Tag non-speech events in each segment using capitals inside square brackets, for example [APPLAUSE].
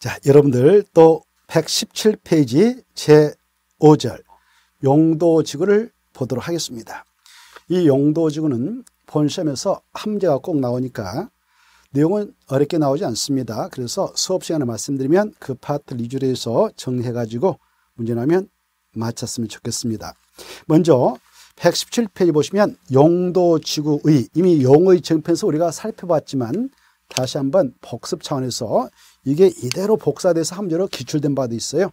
자, 여러분들 또 117페이지 제5절 용도지구를 보도록 하겠습니다. 이 용도지구는 본시험에서 함재가 꼭 나오니까 내용은 어렵게 나오지 않습니다. 그래서 수업 시간에 말씀드리면 그 파트 2줄에서 정리해가지고 문제 나면 맞췄으면 좋겠습니다. 먼저 117페이지 보시면 용도지구의 이미 용의 정편에서 우리가 살펴봤지만 다시 한번 복습 차원에서 이게 이대로 복사돼서 함제로 기출된 바도 있어요.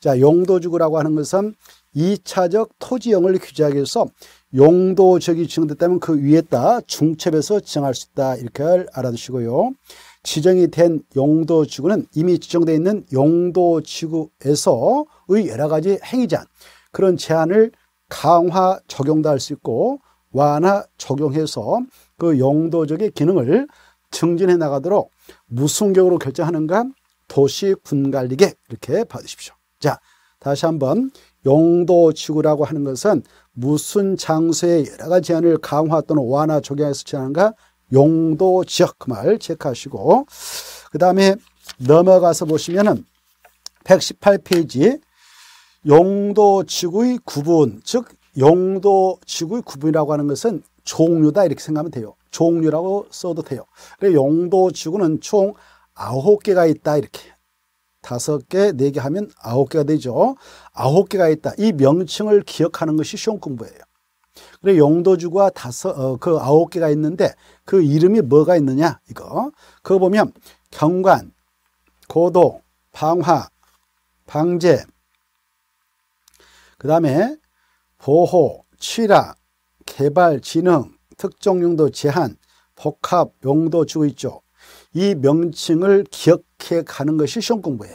자, 용도지구라고 하는 것은 2차적 토지형을 규제하기 위해서 용도 지역이 지정됐다면 그 위에다 중첩해서 지정할 수 있다 이렇게 알아두시고요. 지정이 된 용도 지구는 이미 지정되어 있는 용도 지구에서의 여러 가지 행위 제한 그런 제한을 강화 적용도 할 수 있고 완화 적용해서 그 용도적의 기능을 증진해 나가도록 무슨격으로 결정하는가? 도시 군갈리계 이렇게 받으십시오. 자, 다시 한번 용도지구라고 하는 것은 무슨 장소에 여러 가지 제한을 강화 또는 완화 적용해서 제한가 용도지역 그 말 체크하시고 그 다음에 넘어가서 보시면은 118페이지 용도지구의 구분 즉 용도지구의 구분이라고 하는 것은 종류다 이렇게 생각하면 돼요. 종류라고 써도 돼요. 용도 지구는 총 9개가 있다 이렇게 5개, 4개 하면 9개가 되죠. 9개가 있다. 이 명칭을 기억하는 것이 시험 공부예요. 그래 용도 지구가 다섯 어, 그 9개가 있는데 그 이름이 뭐가 있느냐 이거. 그거 보면 경관, 고도, 방화, 방제, 그 다음에 보호, 치라, 개발, 진흥, 특정 용도 제한, 복합 용도 주고 있죠. 이 명칭을 기억해 가는 것이 시험 공부예요.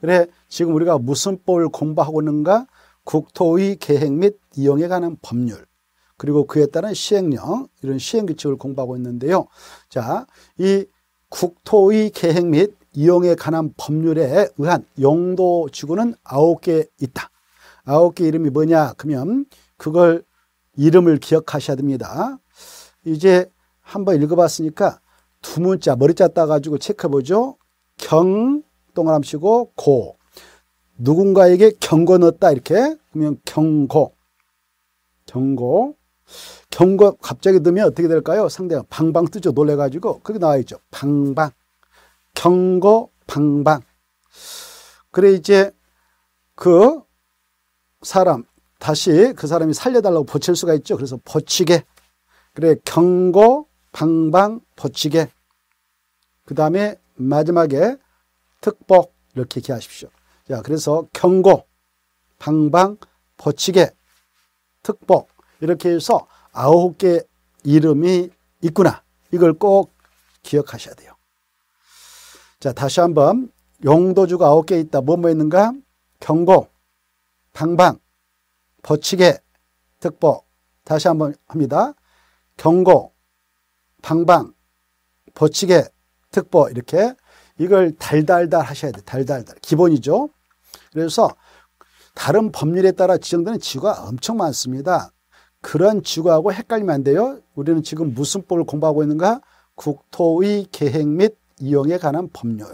그래 지금 우리가 무슨 법을 공부하고 있는가? 국토의 계획 및 이용에 관한 법률 그리고 그에 따른 시행령 이런 시행규칙을 공부하고 있는데요. 자, 이 국토의 계획 및 이용에 관한 법률에 의한 용도 지구는 아홉 개 있다. 아홉 개 이름이 뭐냐? 그러면 그걸 이름을 기억하셔야 됩니다. 이제 한번 읽어봤으니까 두 문자 머리자 따가지고 체크해보죠. 경 동그라미 치고 고 누군가에게 경고 넣었다 이렇게 그러면 경고 경고 경고 갑자기 넣으면 어떻게 될까요? 상대가 방방 뜨죠 놀래가지고 그게 나와있죠 방방 경고 방방 그래 이제 그 사람 다시 그 사람이 살려달라고 버칠 수가 있죠. 그래서 버치게. 그래 경고, 방방, 버치게. 그 다음에 마지막에 특복 이렇게 기하십시오. 자, 그래서 경고, 방방, 버치게, 특복 이렇게 해서 아홉 개 이름이 있구나. 이걸 꼭 기억하셔야 돼요. 자, 다시 한번 용도주가 아홉 개 있다. 뭐뭐 뭐 있는가? 경고, 방방, 버치게 특보 다시 한번 합니다. 경고, 방방, 버치게 특보 이렇게 이걸 달달달 하셔야 돼 달달달 기본이죠. 그래서 다른 법률에 따라 지정되는 지구가 엄청 많습니다. 그런 지구하고 헷갈리면 안 돼요. 우리는 지금 무슨 법을 공부하고 있는가? 국토의 계획 및 이용에 관한 법률.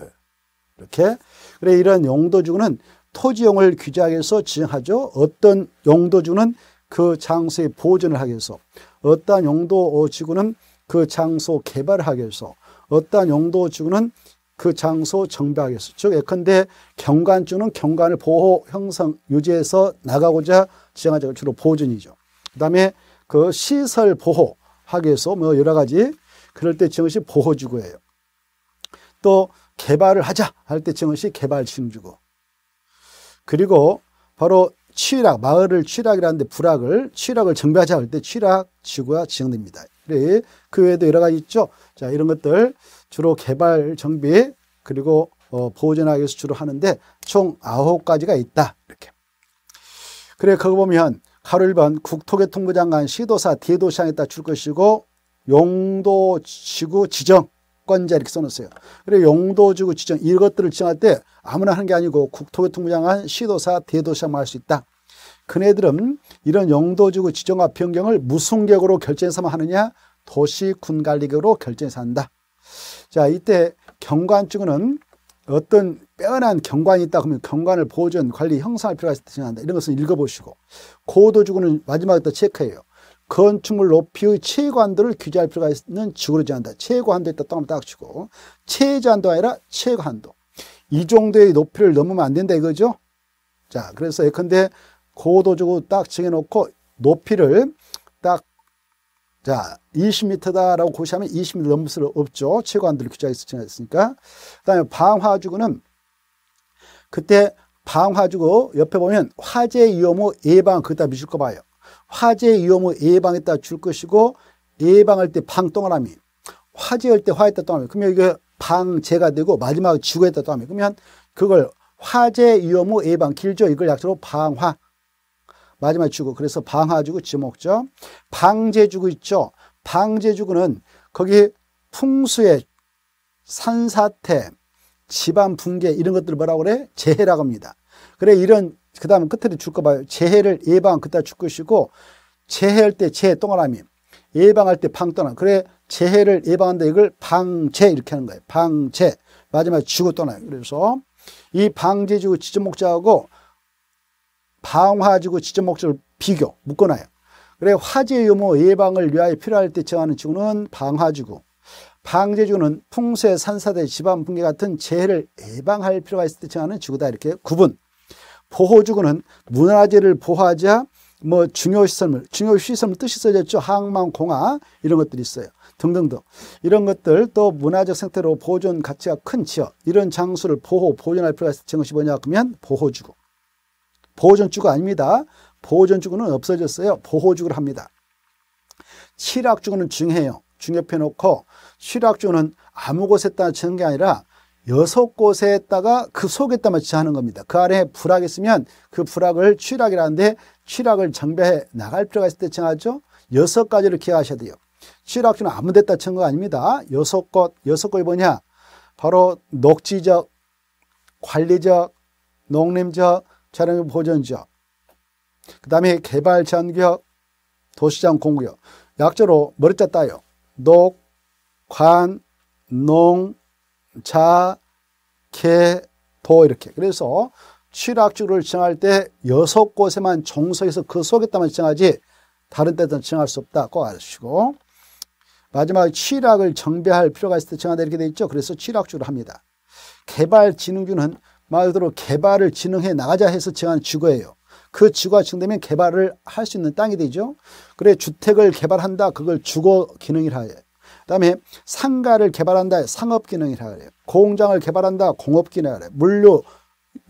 이렇게. 그래, 이런 용도지구는 토지용을 규제하기위해서 지정하죠. 어떤 용도주는 그 장소의 보존을 하기 위해서 어떠한 용도지구는 그 장소 개발을 하기 위해서 어떠한 용도지구는 그 장소 정비하기 위해서 즉 예컨대 경관주는 경관을 보호 형성 유지해서 나가고자 지정하죠. 주로 보존이죠. 그 다음에 그 시설 보호하기 위해서 뭐 여러 가지 그럴 때 지은 것 보호지구예요. 또 개발을 하자 할 때 지은 것 개발지구고 그리고 바로 취락, 마을을 취락이라는데 불락을 취락을 정비하자 할때 취락 지구가 지정됩니다. 그 외에도 여러 가지 있죠. 자, 이런 것들 주로 개발, 정비, 그리고 어, 보호전화에서 주로 하는데 총 아홉 가지가 있다. 이렇게. 그래, 그거 보면 가로 1번 국토교통부 장관 시도사, 대도시장에 따줄 것이고 용도 지구 지정 주권자 이렇게 써놓으세요. 그리고 용도지구 그 지정 이것들을 지정할 때 아무나 하는 게 아니고 국토교통부장관, 시도사, 대도시장만 할 수 있다. 그네들은 이런 용도지구 그 지정과 변경을 무슨 계획으로 결정해서만 하느냐? 도시군관리계로 획으 결정해서 한다. 자 이때 경관증은 어떤 빼어난 경관이 있다 그러면 경관을 보존, 관리, 형성할 필요가 있다 생각한다. 이런 것은 읽어보시고 고도지구는 마지막에 또 체크해요. 건축물 높이의 최고한도를 규제할 필요가 있는 지구로 제한다. 최고한도에 있다 땅을 딱 치고 최저한도 아니라 최고한도. 이 정도의 높이를 넘으면 안 된다 이거죠. 자, 그래서 예컨대 고도적으로딱 정해놓고 높이를 딱 자, 20m다라고 고시하면 20m 넘을 수 없죠. 최고한도를 규제하기 정했으니까. 그다음에 방화주구는 그때 방화주구 옆에 보면 화재 위험 후 예방 그다 미줄 거 봐요. 화재 위험을 예방했다줄 것이고 예방할 때방 동그라미 화재할 때 화했다 동그라미 그러면 이게 방제가 되고 마지막에 지구했다 동그라미 그러면 그걸 화재 위험 후 예방 길죠 이걸 약자로 방화 마지막에 주고 그래서 방화주고 지목죠 방제주고 있죠 방제주고는 거기 풍수의 산사태 지방 붕괴 이런 것들을 뭐라고 그래 재해라고 합니다 그래 이런 그 다음에 끝에 줄거봐요. 재해를 예방 그따 줄 것이고 재해할 때재해 동그라미 예방할 때 방 떠나 그래 재해를 예방한다 이걸 방재 이렇게 하는 거예요. 방재 마지막에 지구 떠나요. 그래서 이 방재지구 지점목적하고 방화지구 지점목적을 비교 묶어놔요. 그래 화재 유무 예방을 위하여 필요할 때 정하는 지구는 방화지구 방재지구는 풍세 산사대 지방 붕괴 같은 재해를 예방할 필요가 있을 때 정하는 지구다 이렇게 구분 보호주구는 문화재를 보호하자 뭐 중요시설물, 중요시설물 뜻이 써졌죠. 항만, 공화 이런 것들이 있어요. 등등등 이런 것들 또 문화적 생태로 보존 가치가 큰 지역 이런 장소를 보호, 보존할 필요가 있는 것이 뭐냐 그러면 보호주구. 보호전주가 아닙니다. 보호전주구는 없어졌어요. 보호주구를 합니다. 칠학주구는 중해요. 중협해 놓고 칠학주구는 아무 곳에다 지는게 아니라 여섯 곳에다가 그 속에다 마치하는 겁니다. 그 아래에 불악 이 있으면 그 불악을 취락이라는데 취락을 정배해 나갈 필요가 있을 때 청하죠. 여섯 가지를 기억하셔야 돼요. 취락주는 아무 데다 친거 아닙니다. 여섯 곳, 여섯 곳이 뭐냐? 바로 녹지적, 관리적, 농림적, 자연 보존역그 다음에 개발 전격, 도시장 공구역. 약자로 머리짰다요 녹, 관, 농, 자 개, 도 이렇게 그래서 취락주를 정할 때 여섯 곳에만 종속에서그 속에다만 정하지 다른 데든 정할 수 없다 꼭 아시고 마지막에 취락을 정배할 필요가 있을 때 정한다 이렇게 돼 있죠 그래서 취락주를 합니다 개발진흥주는 말 그대로 개발을 진흥해 나가자 해서 정한 주거예요 그 주거가 증되면 개발을 할 수 있는 땅이 되죠 그래 주택을 개발한다 그걸 주거 기능이라 해요 다음에 상가를 개발한다 상업기능이라 그래요. 공장을 개발한다 공업기능이라 그래요. 물류,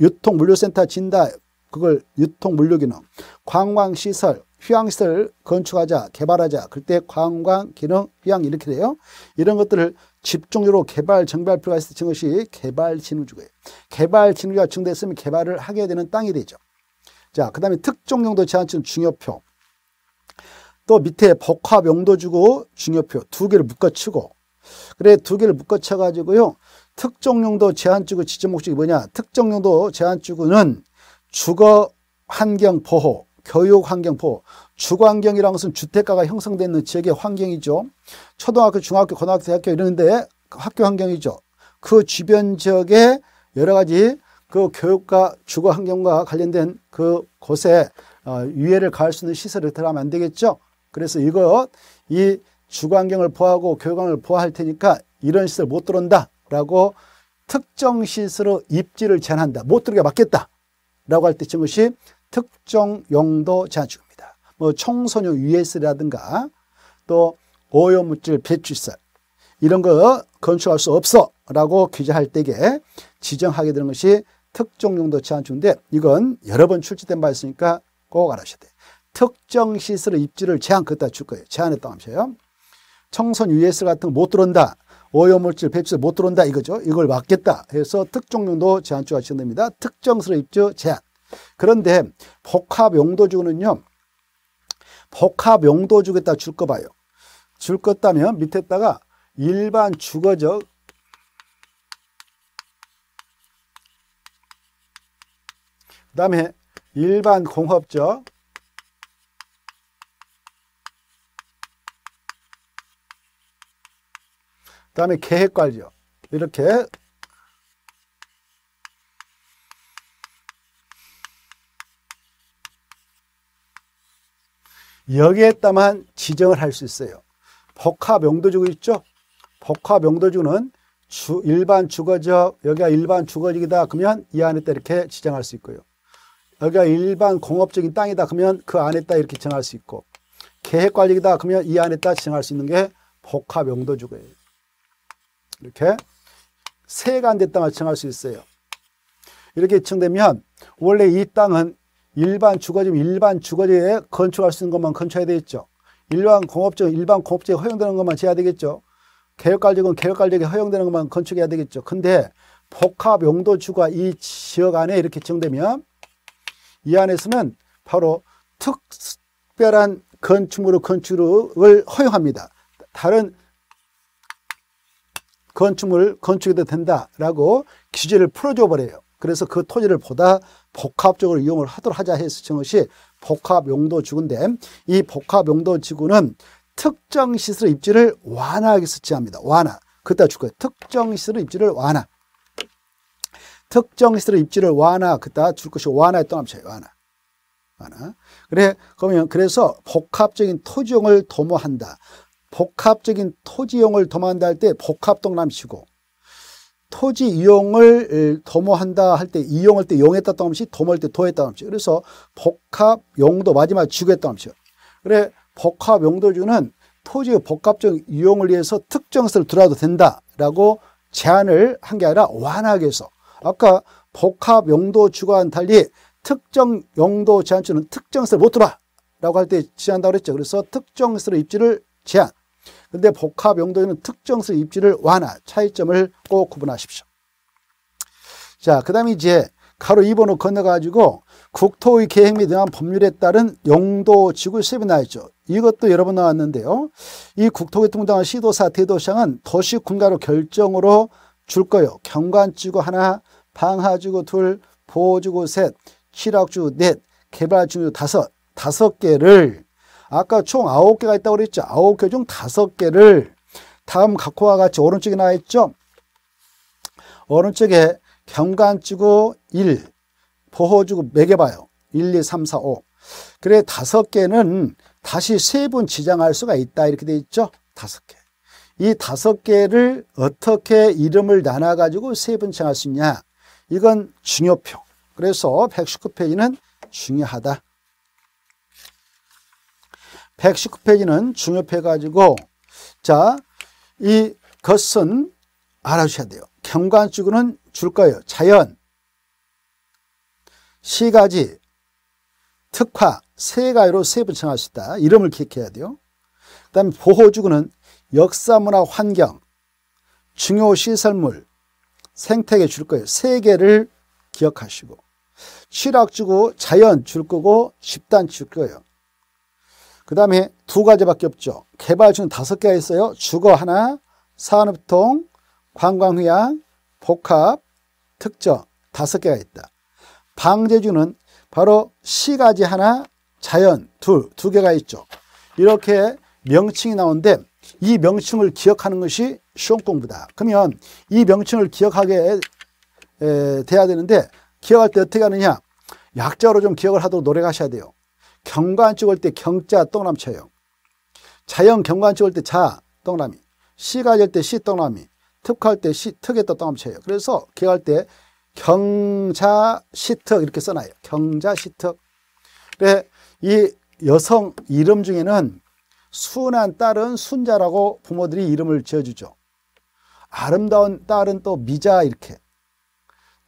유통, 물류센터 진다 그걸 유통, 물류기능. 관광시설, 휴양시설 건축하자, 개발하자. 그때 관광기능, 휴양 이렇게 돼요. 이런 것들을 집중적으로 개발, 정비할 필요가 있을 것이 개발진흥주예요. 개발진흥주가 증대했으면 개발을 하게 되는 땅이 되죠. 자, 그 다음에 특정용도 제한층 중요표. 또 밑에 복합 용도 주고 중요표 두 개를 묶어치고 그래 두 개를 묶어쳐가지고요. 특정 용도 제한지구 지정 목적이 뭐냐? 특정 용도 제한지구는 주거 환경 보호, 교육 환경 보호, 주거 환경이라는 것은 주택가가 형성되는 지역의 환경이죠. 초등학교, 중학교, 고등학교, 대학교 이러는데 학교 환경이죠. 그 주변 지역에 여러 가지 그 교육과 주거 환경과 관련된 그 곳에 어, 유해를 가할 수 있는 시설을 들어가면 안 되겠죠. 그래서 이거 이 주관경을 포하고 교관을 포할 테니까 이런 시설 못 들어온다라고 특정 시설로 입지를 제한한다. 못 들어게 막겠다. 라고 할때쓴 것이 특정 용도 제한축입니다. 뭐 청소년 US라든가 또 오염물질 배출설 이런 거 건축할 수 없어 라고 규제할 때에 지정하게 되는 것이 특정 용도 제한축인데 이건 여러 번 출제된 바 있으니까 꼭 알아셔야 돼요. 특정 시설의 입지를 제한 그다 줄 거예요. 제한했다 하면요 청선 US 같은 거 못 들어온다. 오염물질 배출못 들어온다 이거죠. 이걸 막겠다 해서 특정 용도 제한 조하시면 됩니다. 특정 시설 입지 제한. 그런데 복합 용도주는요. 복합 용도주겠다 줄 거 봐요. 줄 거다면 밑에다가 일반 주거적 그 다음에 일반 공업적 다음에 계획관리요. 이렇게 여기에 따만 지정을 할 수 있어요. 복합 용도지구 있죠? 복합 용도지구는 주, 일반 주거지역, 여기가 일반 주거지역이다 그러면 이 안에 다 이렇게 지정할 수 있고요. 여기가 일반 공업적인 땅이다 그러면 그 안에 다 이렇게 지정할 수 있고 계획관리이다 그러면 이 안에 다 지정할 수 있는 게 복합 용도지구예요. 이렇게 세가 안 됐다 말씀할 수 있어요. 이렇게 증되면 원래 이 땅은 일반 주거지 일반 주거지에 건축할 수 있는 것만 건축해야 되겠죠. 일반 공업적 일반 공업지에 허용되는 것만 지어야 되겠죠. 개혁관적은개혁관적에 허용되는 것만 건축해야 되겠죠. 근데 복합 용도 주가 이 지역 안에 이렇게 지되면이 안에서는 바로 특별한 건축물의 건축을 허용합니다. 다른 건축물 건축해도 된다라고 규제를 풀어줘 버려요. 그래서 그 토지를 보다 복합적으로 이용을 하도록 하자 해서 정은 씨 복합용도 지구인데 이 복합용도 지구는 특정 시설 입지를 완화하기 설치합니다. 완화. 그때 줄거요 특정 시설 입지를 완화. 특정 시설 입지를 완화. 그때 줄 것이 완화에 떠납쳐요. 완화. 완화. 그래 그러면 그래서 복합적인 토지용을 도모한다. 복합적인 토지 이용을 도모한다 할 때 복합동남시고 토지 이용을 도모한다 할 때 이용할 때 용했다 동남시 도모할 때 도했다 동남시 그래서 복합 용도 마지막 지구했다 동남시 그래 복합 용도주는 토지의 복합적 이용을 위해서 특정성을 들어도 된다라고 제안을한 게 아니라 완하게 해서 아까 복합 용도 주관 달리 특정 용도 제한주는 특정성을 못 들어라고 할 때 제한다고 그랬죠. 그래서 특정성의 입지를 제한. 근데 복합 용도에는 특정수 입지를 완화, 차이점을 꼭 구분하십시오. 자, 그 다음에 이제 가로 2번으 건너가지고 국토의 계획 및 등한 법률에 따른 용도 지구 세입 나있죠. 이것도 여러 번 나왔는데요. 이국토교통당 시도사, 대도시장은 도시 군가로 결정으로 줄 거요. 경관지구 하나, 방하지구 둘, 보호지구 셋, 실학지구 넷, 개발지구 다섯, 다섯 개를 아까 총 9개가 있다고 그랬죠. 9개 중 5개를 다음 각호와 같이 오른쪽에 나와 있죠. 오른쪽에 경관 치고 1, 보호 주고 매겨봐요. 1, 2, 3, 4, 5. 그래 다섯 개는 다시 세분 지정할 수가 있다 이렇게 돼 있죠. 다섯 개. 이 다섯 개를 어떻게 이름을 나눠 가지고 세분 지정할수 있냐? 이건 중요표. 그래서 119페이지는 중요하다. 119페이지는 중요해 가지고 자, 이 것은 알아주셔야 돼요. 경관식으로는 줄 거예요. 자연, 시가지, 특화, 세 가지로 세분 정할 수 있다. 이름을 기억해야 돼요. 그 다음에 보호주구는 역사, 문화, 환경, 중요 시설물, 생태계 줄 거예요. 세 개를 기억하시고. 취락주고 자연 줄 거고 집단 줄 거예요. 그 다음에 두 가지밖에 없죠. 개발주는 다섯 개가 있어요. 주거 하나, 산업통, 관광휴양, 복합, 특정 다섯 개가 있다. 방제주는 바로 시가지 하나, 자연 둘, 두 개가 있죠. 이렇게 명칭이 나오는데 이 명칭을 기억하는 것이 시험 공부다. 그러면 이 명칭을 기억하게 에, 돼야 되는데 기억할 때 어떻게 하느냐. 약자로 좀 기억을 하도록 노력하셔야 돼요. 경관 찍을 때 경자 동그라미 쳐요. 자연 경관 찍을 때자 동그라미, 시가 될 때 시 동그라미, 특할 때 시, 특에 또 동그라미 쳐요. 그래서 기할 때 경자 시특 이렇게 써놔요. 경자 시특. 그래 이 여성 이름 중에는 순한 딸은 순자라고 부모들이 이름을 지어주죠. 아름다운 딸은 또 미자 이렇게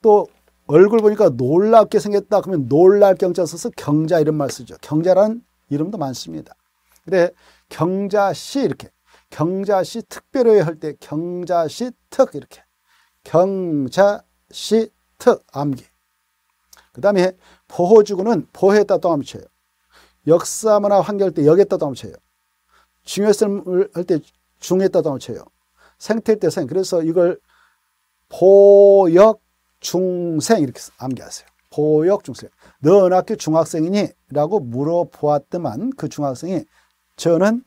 또 얼굴 보니까 놀랍게 생겼다. 그러면 놀랄 경자 써서 경자 이런 말 쓰죠. 경자란 이름도 많습니다. 근데 경자시 이렇게 경자시 특별히 할 때 경자시 특 이렇게 경자시 특 암기. 그 다음에 보호주구는 보호했다 떠암쳐요. 역사문화 환경 때 역에다 떠암쳐요. 중요성을 할 때중요했다 떠암쳐요. 생태때 생. 그래서 이걸 보역 중생 이렇게 암기하세요. 보역 중생. 넌 학교 중학생이니? 라고 물어보았더만 그 중학생이 저는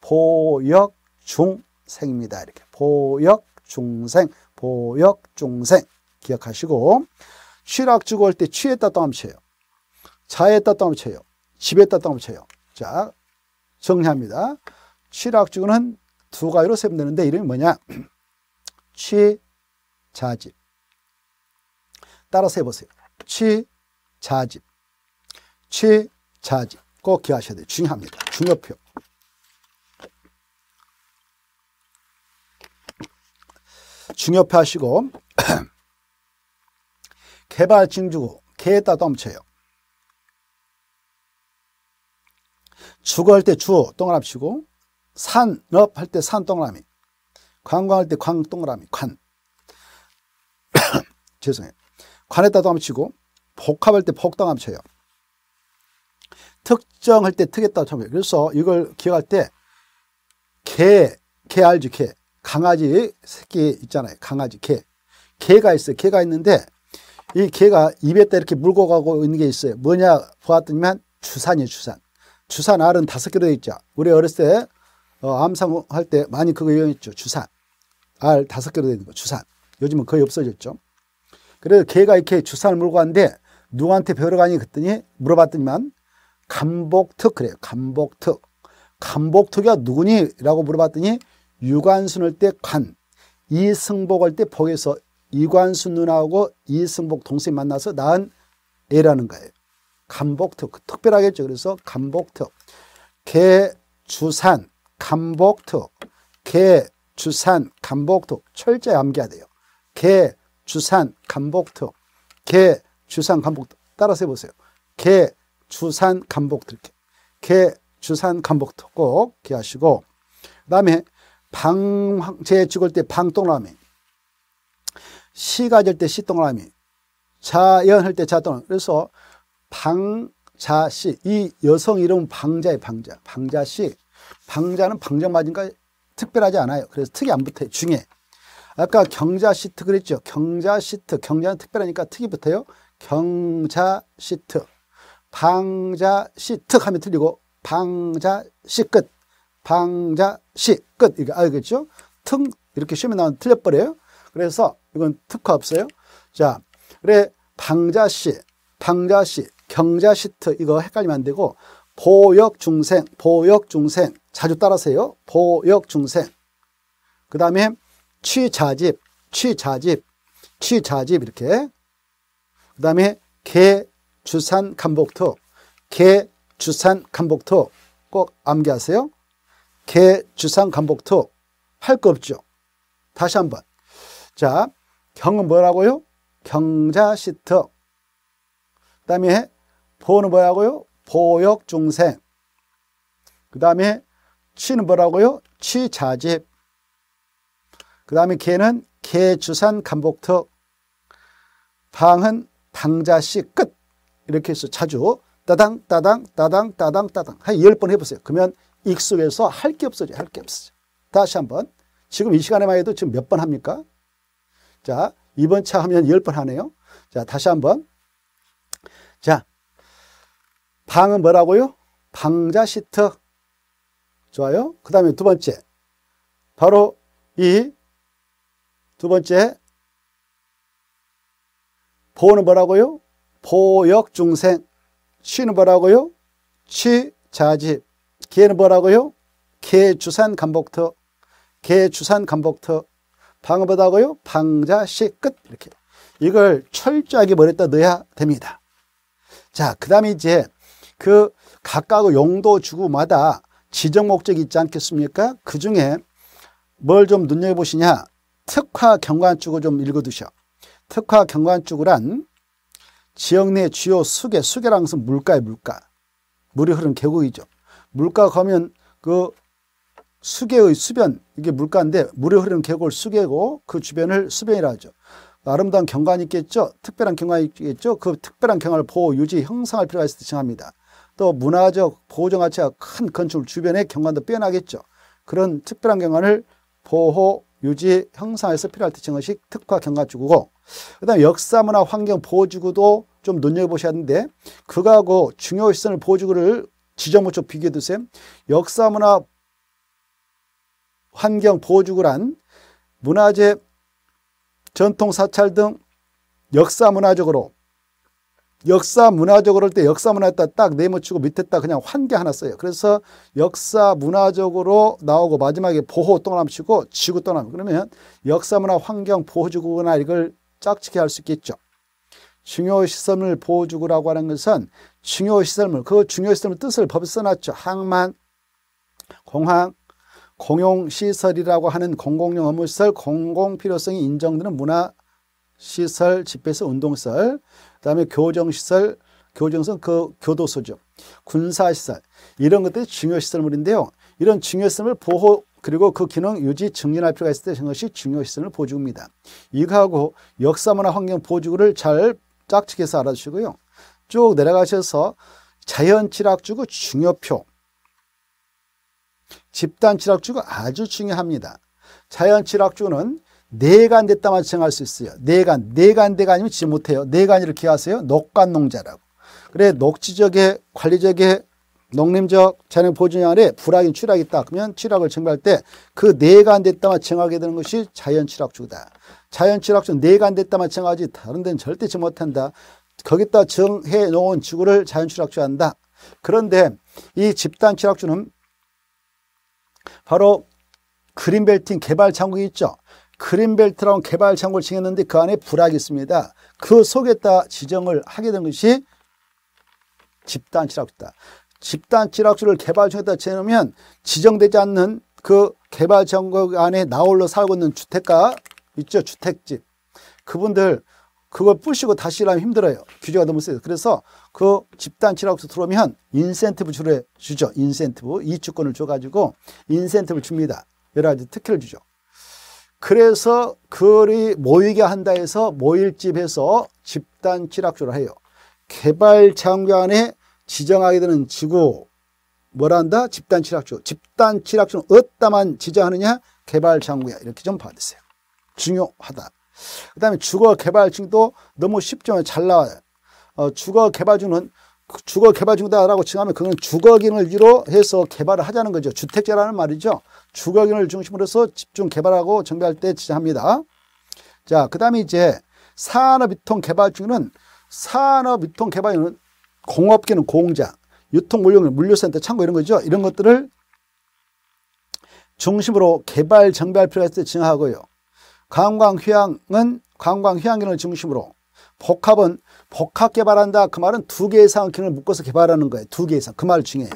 보역 중생입니다. 이렇게 보역 중생, 보역 중생 기억하시고 취락주고 때 취했다 떠넘쳐요. 자했다 떠넘쳐요. 집했다 떠넘쳐요. 자 정리합니다. 취락주고두 가지로 세분되는데 이름이 뭐냐? [CLEARS THROAT] 취, 자집. 따라서 해보세요. 취자집, 취자집 꼭 기억하셔야 돼요. 중요합니다. 중요표. 중요표 하시고 [CLEARS THROAT] 개발증 주고 개에다 덤쳐요. 주거 할때 주어 동그라미 치고 산업 할때산 동그라미 관광할 때광 동그라미 관 [CLEARS THROAT] 죄송해요. 관했다도합치고 복합할 때복당합 쳐요. 특정할 때 특했다 쳐요. 그래서 이걸 기억할 때 개, 개 알지 개. 강아지 새끼 있잖아요. 강아지 개. 개가 있어요. 개가 있는데 이 개가 입에다 이렇게 물고 가고 있는 게 있어요. 뭐냐 보았더니만 주산이에요. 주산. 주산 알은 다섯 개로 되어 있죠. 우리 어렸을 때 어, 암상할 때 많이 그거 이용했죠. 주산. 알 다섯 개로 되어 있는 거. 주산. 요즘은 거의 없어졌죠. 그래서 걔가 이렇게 주산을 물고 왔는데 누구한테 배우러 가니 그랬더니 물어봤더니만 간복특 그래요. 감복특. 간복특이가 누구니? 라고 물어봤더니 유관순을 때 관, 이승복할 때 복에서 이관순 누나하고 이승복 동생 만나서 낳은 애라는 거예요. 간복특 그 특별하겠죠. 그래서 간복특 개, 주산, 간복특 개, 주산, 간복특 철저히 암기해야 돼요. 개, 주산 간복특 개 주산 간복특 따라서 해보세요. 개 주산 간복특 개 주산 간복특 꼭 기하시고 그 다음에 방제 찍을 때방동라미 시가 될때시동라미 자연 할때 자동 그래서 방자씨 이 여성 이름 방자의 방자 방자씨 방자는 방정맞으니 특별하지 않아요. 그래서 특이 안 붙어요. 중에 아까 경자 시트 그랬죠. 경자 시트. 경자는 특별하니까 특이 붙어요. 경자 시트. 방자 시트 하면 틀리고 방자 시끝. 방자 시끝. 이게 알겠죠? 틈 이렇게 시험에 나오 틀려버려요. 그래서 이건 특화 없어요. 자, 그래 방자 시, 방자 시, 경자 시트 이거 헷갈리면 안 되고 보역 중생, 보역 중생 자주 따라세요. 보역 중생. 그 다음에 취자집, 취자집, 취자집 이렇게 그 다음에 개주산 간복토 개주산 간복토 꼭 암기하세요. 개주산 간복토 할 거 없죠. 다시 한번 자 경은 뭐라고요? 경자시터 그 다음에 보는 뭐라고요? 보역중생 그 다음에 취는 뭐라고요? 취자집 그 다음에 개는 개주산 간복턱 방은 방자씨 끝 이렇게 해서 자주 따당 따당 따당 따당 따당 한 10번 해보세요. 그러면 익숙해서 할 게 없어져요. 할 게 없어져요. 다시 한번 지금 이 시간에만 해도 지금 몇 번 합니까? 자 이번 차 하면 10번 하네요. 자 다시 한번 자 방은 뭐라고요? 방자 시턱 좋아요. 그 다음에 두 번째 바로 이두 번째, 보는 뭐라고요? 보역중생. 취는 뭐라고요? 취자집. 기는 뭐라고요? 개주산 감복터. 개주산 감복터. 방은 뭐라고요? 방자식 끝. 이렇게. 이걸 철저하게 머리에다 넣어야 됩니다. 자, 그 다음에 이제 그 각각 용도 주구마다 지정 목적이 있지 않겠습니까? 그 중에 뭘 좀 눈여겨보시냐. 특화 경관축을 좀 읽어두셔. 특화 경관축을한 지역 내 주요 수계, 수계랑는것 물가의 물가. 물이 흐르는 계곡이죠. 물가 가면 그 수계의 수변, 이게 물가인데 물이 흐르는 계곡을 수계고 그 주변을 수변이라 하죠. 아름다운 경관이 있겠죠. 특별한 경관이 있겠죠. 그 특별한 경관을 보호, 유지, 형성할 필요가 있을 때 정합니다. 또 문화적 보호정 가치가 큰 건축 주변의 경관도 빼어나겠죠. 그런 특별한 경관을 보호, 유지 형상에서 필요할 때 증언식 특화 경과지구고 그다음 역사문화 환경 보호지구도 좀 눈여겨보셔야 하는데 그거하고 중요 시선을 보호지구를 지정부처 비교해 두세요. 역사문화 환경 보호지구란 문화재 전통 사찰 등 역사문화적으로 역사 문화적으로 할 때 역사 문화에다 딱 네모치고 밑에딱 그냥 환기 하나 써요. 그래서 역사 문화적으로 나오고 마지막에 보호 동그치고 지구 동그라 그러면 역사 문화 환경 보호지구나 이걸 짝짓게할 수 있겠죠. 중요시설물 보호지구라고 하는 것은 중요시설물 그 중요시설물 뜻을 법에 써놨죠. 항만, 공항, 공용시설이라고 하는 공공용 업무시설, 공공필요성이 인정되는 문화 시설, 집회소, 운동시설, 그 다음에 교정시설, 교정선 그 교도소죠. 군사시설 이런 것들이 중요시설물인데요. 이런 중요시설물 보호 그리고 그 기능 유지 증진할 필요가 있을 때 것이 중요시설물 보조입니다. 이거하고 역사문화 환경 보조를 잘 짝측해서 알아주시고요. 쭉 내려가셔서 자연치락주구 중요표 집단치락주구 아주 중요합니다. 자연치락주는 내간 됐다 마찬가할수 있어요. 내간, 내간 대가 아니면 지 못해요. 내간 이렇게 하세요. 녹간 농자라고. 그래 녹지적의 관리적의 농림적 자연 보존 아래 불악인 취락이 있다. 그러면 취락을 증가할 때 그 내간 됐다만 증하게 되는 것이 자연 취락주다. 자연 취락주 내간 됐다만 증하지 다른 데는 절대 증 못한다. 거기다 증해 놓은 지구를 자연 취락주 한다. 그런데 이 집단 취락주는 바로 그린벨팅 개발 창국이 있죠. 그린벨트라는 개발 창구를 칭했는데 그 안에 불악이 있습니다. 그 속에다 지정을 하게 된 것이 집단 칠학수다. 집단 칠학수를 개발 창구에다 채우면 지정되지 않는 그 개발 창구 안에 나홀로 살고 있는 주택가 있죠. 주택집. 그분들 그걸 뿌시고 다시 일하면 힘들어요. 규제가 너무 세요. 그래서 그 집단 칠학수 들어오면 인센티브 주로 주죠. 인센티브 이주권을 줘가지고 인센티브를 줍니다. 여러 가지 특혜를 주죠. 그래서 그리 모이게 한다 해서 모일 집에서 집단 취락조를 해요. 개발 장관에 지정하게 되는 지구 뭐란다? 집단 칠학조. 집단 칠학조는 어디만 지정하느냐? 개발 장구야. 이렇게 좀 받으세요. 중요하다. 그 다음에 주거 개발층도 너무 쉽지잘 나와요. 어, 주거 개발층은 주거 개발 중단하라고 칭하면 그건 주거기능을 위로 해서 개발을 하자는 거죠. 주택재라는 말이죠. 주거기능을 중심으로 해서 집중 개발하고 정비할 때지정합니다 자, 그 다음에 이제 산업유통 개발 중에는 산업유통 개발은 공업 기능 공장, 유통물류 물류센터, 창고 이런 거죠. 이런 것들을 중심으로 개발, 정비할 필요가 있을 때 진행하고요. 관광, 휴양은 관광, 휴양기능을 중심으로 복합은 복합 개발한다 그 말은 두 개 이상 기능을 묶어서 개발하는 거예요. 두 개 이상 그 말 중요해요.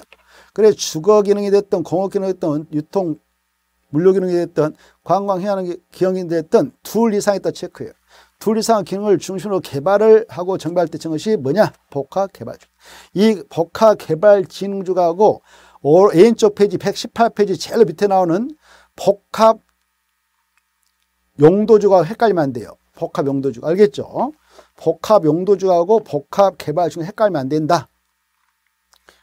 그래 주거 기능이 됐던 공업 기능이 됐던 유통 물류 기능이 됐던 관광 해양 기능이 됐던 둘 이상 있다 체크해요. 둘 이상 기능을 중심으로 개발을 하고 정발할때 것이 뭐냐? 복합 개발주. 이 복합 개발 진흥주하고 가 A인쪽 페이지 118페이지 제일 밑에 나오는 복합 용도주가 헷갈리면 안 돼요. 복합 용도주가 알겠죠? 복합 용도주하고 복합 개발중 헷갈면 안 된다.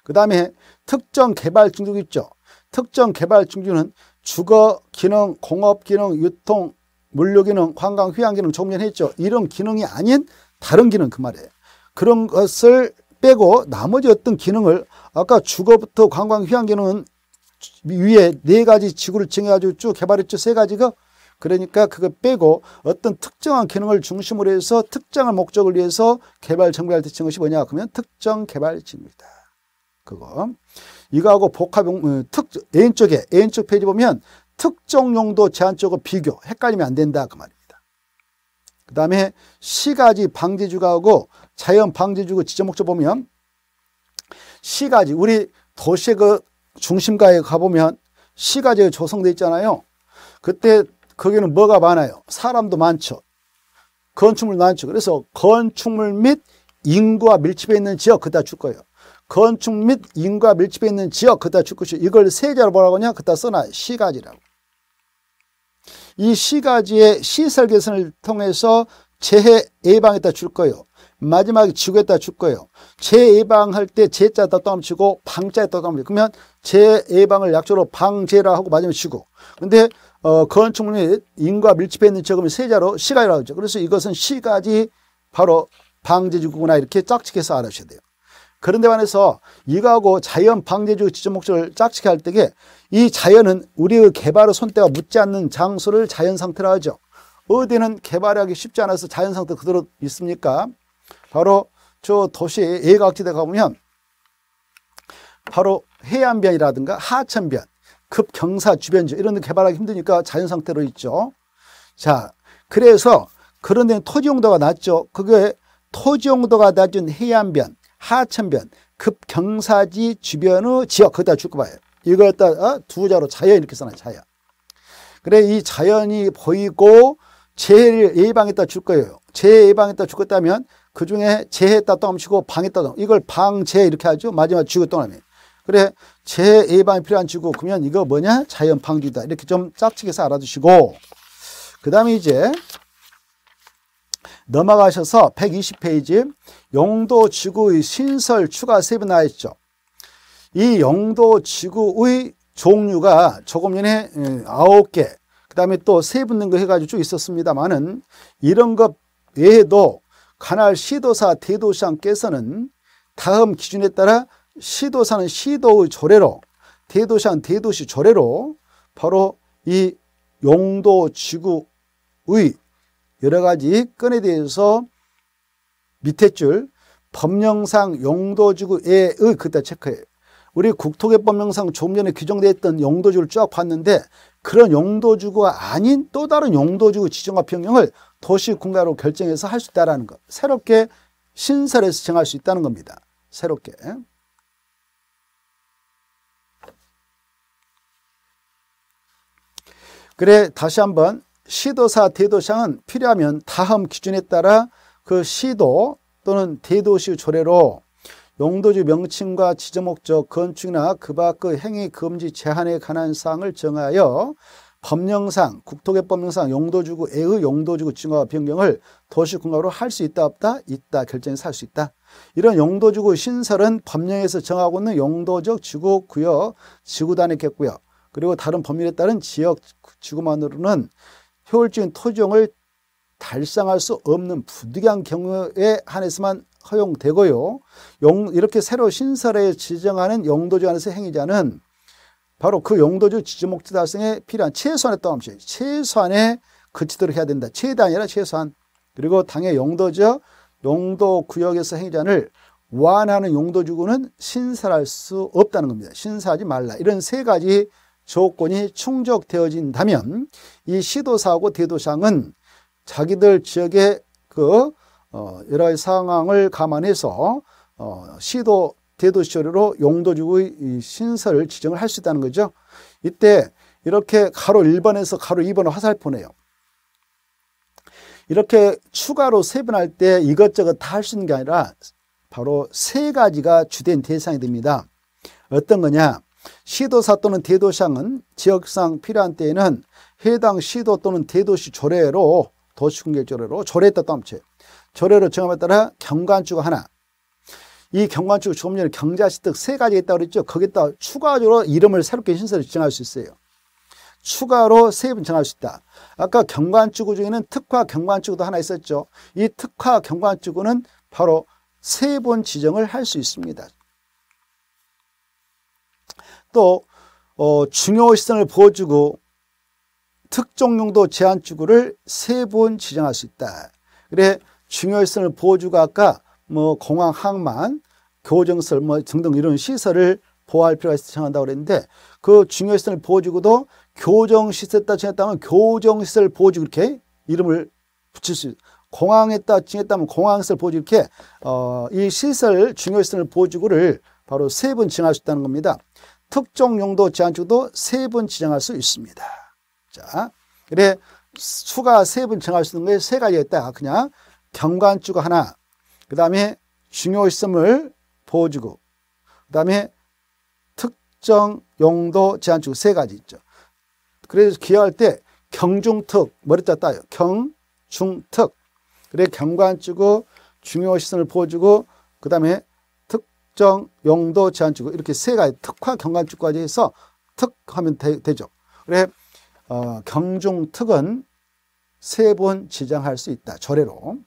그 다음에 특정 개발중도 있죠. 특정 개발중주는 주거 기능, 공업 기능, 유통, 물류 기능, 관광, 휴양 기능 조금 전 했죠. 이런 기능이 아닌 다른 기능 그 말이에요. 그런 것을 빼고 나머지 어떤 기능을 아까 주거부터 관광, 휴양 기능은 위에 네 가지 지구를 정해가지고 쭉 개발했죠. 세 가지가 그러니까 그거 빼고 어떤 특정한 기능을 중심으로 해서 특정한 목적을 위해서 개발 정비할 때쓴 것이 뭐냐 그러면 특정 개발진입니다. 그거 이거하고 복합 용, 어, 특, 애 쪽에 애쪽 페이지 보면 특정 용도 제한적으 비교 헷갈리면 안 된다 그 말입니다. 그 다음에 시가지 방지주가하고 자연 방지주고 지정 목적 보면 시가지 우리 도시그 중심가에 가보면 시가지가 조성돼 있잖아요. 그때 거기는 뭐가 많아요? 사람도 많죠. 건축물 많죠. 그래서 건축물 및 인구와 밀집해 있는 지역 그다 줄 거예요. 건축 및 인구와 밀집해 있는 지역 그다 줄것이 이걸 세자로 뭐라고 하냐? 그다 써놔 시가지라고. 이 시가지의 시설 개선을 통해서 재해 예방에다 줄 거예요. 마지막에 지구에다 줄 거예요. 재예방할 해때 재자에다 떠치고 방자에다 떠치고 그러면 재예방을 해 약조로 방재라 하고 마지막에 지고 근데 어, 건축물 및 인과 밀집해 있는 지역은 세자로 시가라고 하죠. 그래서 이것은 시가지 바로 방제지구나 이렇게 짝측해서 알아주셔야 돼요. 그런데 반해서 이거하고 자연 방제지구 지점 목적을 짝측해 할 때에 이 자연은 우리의 개발의 손때가 묻지 않는 장소를 자연 상태라 하죠. 어디는 개발하기 쉽지 않아서 자연 상태 그대로 있습니까? 바로 저 도시 예각지대 가보면 바로 해안변이라든가 하천변 급경사 주변지 이런 데 개발하기 힘드니까 자연 상태로 있죠. 자, 그래서 그런 데는 토지 용도가 낮죠. 그게 토지 용도가 낮은 해안변, 하천변, 급경사지 주변의 지역 거기다 줄 거봐요. 이걸 갖다 두 자로 자연 이렇게 써놔 자연. 그래 이 자연이 보이고 재해를 예방했다 줄 거예요. 재해 예방했다 줄 거다면 그 중에 재해했다 떠넘치고 방했다 떠 이걸 방재 이렇게 하죠. 마지막 죽을 떠나면. 그래 재예방이 필요한 지구 그러면 이거 뭐냐 자연 방주다 이렇게 좀 짝치기해서 알아두시고 그 다음에 이제 넘어가셔서 120페이지 영도 지구의 신설 추가 세분 나와 있죠. 이 영도 지구의 종류가 조금 전에 9개 음, 그 다음에 또 세분된 거 해가지고 쭉 있었습니다만은 이런 것 외에도 관할 시도사 대도시장께서는 다음 기준에 따라 시도사는 시도의 조례로 대도시는 대도시 조례로 바로 이 용도 지구의 여러 가지 건에 대해서 밑에 줄 법령상 용도지구의 에 그때 체크해 우리 국토개법령상 조금 전에 규정되어 있던 용도지구를 쫙 봤는데 그런 용도지구가 아닌 또 다른 용도지구 지정과 변경을 도시공가로 결정해서 할 수 있다는 것 새롭게 신설해서 정할 수 있다는 겁니다 새롭게 그래 다시 한번 시도사 대도상은 필요하면 다음 기준에 따라 그 시도 또는 대도시 조례로 용도지 명칭과 지정목적 건축이나 그 밖의 행위 금지 제한에 관한 사항을 정하여 법령상 국토개법령상 용도주구의 용도지구 증가 와 변경을 도시공간으로 할 수 있다 없다 있다 결정해서 할 수 있다 이런 용도지구 신설은 법령에서 정하고 있는 용도적 지구 구역 지구단위 겠고요 그리고 다른 법률에 따른 지역 지구만으로는 효율적인 토종을 달성할 수 없는 부득이한 경우에 한해서만 허용되고요. 용, 이렇게 새로 신설에 지정하는 용도지 안에서 행위자는 바로 그 용도지 지 목적 달성에 필요한 최소한의 떠넘치, 최소한에 그치도록 해야 된다. 최대 아니라 최소한. 그리고 당의 용도지 용도 구역에서 행위자를 완하는 용도지구는 신설할 수 없다는 겁니다. 신설하지 말라. 이런 세 가지 조건이 충족되어진다면 이 시도사하고 대도상은 자기들 지역의 그 여러 어, 가지 상황을 감안해서 어, 시도 대도시로 용도지구의 신설을 지정을 할 수 있다는 거죠. 이때 이렇게 가로 1번에서 가로 2번을 화살표네요. 이렇게 추가로 세분할 때 이것저것 다 할 수 있는 게 아니라 바로 세 가지가 주된 대상이 됩니다. 어떤 거냐? 시도사 또는 대도시장은 지역상 필요한 때에는 해당 시도 또는 대도시 조례로 도시공개조례로 조례했다 떠넘치 조례로 정함에 따라 경관주가 하나 이 경관주 조합률 경자시득 세 가지가 있다고 그랬죠 거기다 추가적으로 이름을 새롭게 신설을 정할 수 있어요 추가로 세입은 정할 수 있다 아까 경관주구 중에는 특화 경관주구도 하나 있었죠 이 특화 경관주구는 바로 세 번 지정을 할 수 있습니다 또 어, 중요 시선을 보여주고 특정 용도 제한 축구를 세 번 지정할 수 있다. 그래 중요 시선을 보여주고 아까 뭐 공항 항만 교정설 뭐 등등 이런 시설을 보호할 필요가 있어 정한다고 그랬는데 그 중요 시설을 보여주고도 교정 시설에다 지다면 교정 시설 보여주 이렇게 이름을 붙일 수 공항에다 지냈다면 공항 시설 보여 이렇게 어, 이 시설 중요 시설을 보여주고를 바로 세 번 지정할 수 있다는 겁니다. 특정 용도 제한축도 세 번 지정할 수 있습니다. 자, 그래 수가 세번 정할 수 있는 게 세 가지가 있다. 그냥 경관주 하나, 그 다음에 중요시점을 보여주고, 그 다음에 특정 용도 제한축 세 가지 있죠. 그래서 기여할 때 경중특, 머리다 요 경중특. 그래 경관주고 중요시점을 보여주고, 그 다음에 특정 용도 제한지구 이렇게 세 가지 특화 경관지까지 해서 특 하면 되, 죠 그래 어, 경중특은 세 번 지정할 수 있다. 조례로.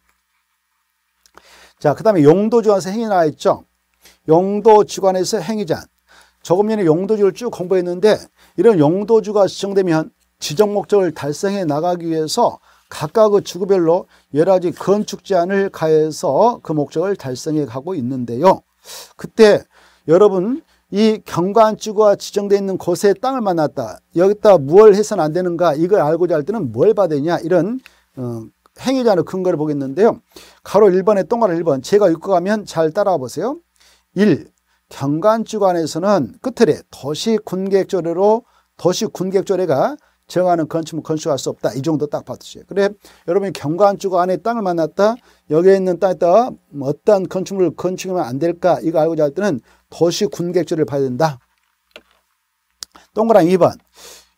자, 그 다음에 용도지관에서 행위 나와 있죠. 용도지관에서 행위제한. 조금 전에 용도지를 쭉 공부했는데 이런 용도지가 지정되면 지정 목적을 달성해 나가기 위해서 각각의 그 주구별로 여러 가지 건축 제한을 가해서 그 목적을 달성해 가고 있는데요. 그때 여러분 이경관지구가 지정되어 있는 곳에 땅을 만났다. 여기다 무얼 해서는 안 되는가 이걸 알고자 할 때는 뭘 받느냐 이런 어, 행위자의 근거를 보겠는데요. 가로 1번에 똥가로 1번 제가 읽고 가면 잘 따라와 보세요. 1. 경관주관에서는 끝에 도시 군객조례로 도시 군객조례가 정하는 건축물 건축할 수 없다. 이 정도 딱 봤듯이. 그래 여러분이 경관주 안에 땅을 만났다. 여기에 있는 땅에다가 어떤 건축물을 건축하면 안 될까 이거 알고자 할 때는 도시 군객지를 봐야 된다. 동그라미 2번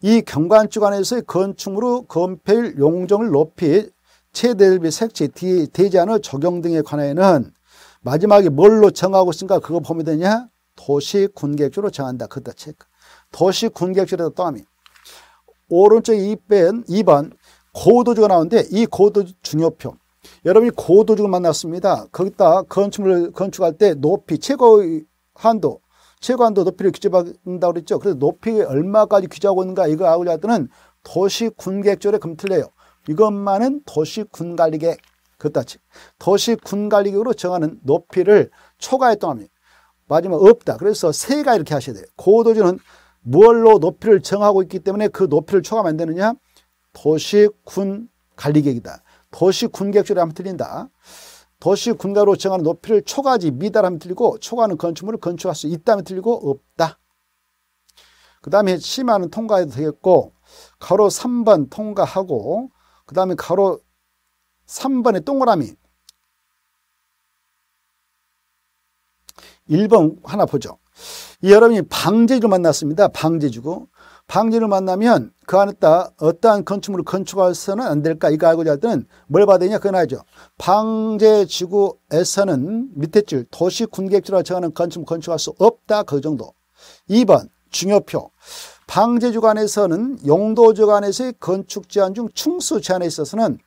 이 경관축 안에서의 건축물로 건폐율 용적을 높이 최대비 색 디, 대지안을 적용 등에 관해는 마지막에 뭘로 정하고 있으니까 그거 보면 되냐? 도시 군객지로 정한다. 그다 체크. 도시 군객지로도 떠함이 오른쪽 2뺀 2번 고도주가 나오는데 이 고도주 중요표 여러분이 고도주를 만났습니다. 거기다 건축물 을 건축할 때 높이 최고 한도 최고 한도 높이를 규제받는다고 그랬죠. 그래서 높이 얼마까지 규제하고 있는가 이거 알고자 하더는도시군객획조례 금틀래요. 이것만은 도시군관리계획 그렇다치 도시군관리계획으로 정하는 높이를 초과했던 합니다. 마지막 없다. 그래서 세가 이렇게 하셔야 돼요. 고도주는 무얼로 높이를 정하고 있기 때문에 그 높이를 초과하면 안 되느냐? 도시, 군, 관리객이다. 도시, 군, 객줄이 하면 틀린다. 도시, 군가로 정하는 높이를 초과하지 미달하면 틀리고 초과하는 건축물을 건축할 수 있다면 틀리고 없다. 그 다음에 심하는 통과해도 되겠고 가로 3번 통과하고 그 다음에 가로 3번의 동그라미 1번 하나 보죠. 이 여러분이 방제주를 만났습니다. 방제주고 방제를 만나면 그 안에 다 어떠한 건축물을 건축해서는 안 될까 이거 알고자 하든 뭘받되냐 그건 알죠. 방제지구에서는 밑에 줄 도시 군객지라 정하는 건축물 건축할 수 없다 그 정도. 2번 중요표 방제주간에서는 용도주간에서의 건축 제한 중 충수 제한에 있어서는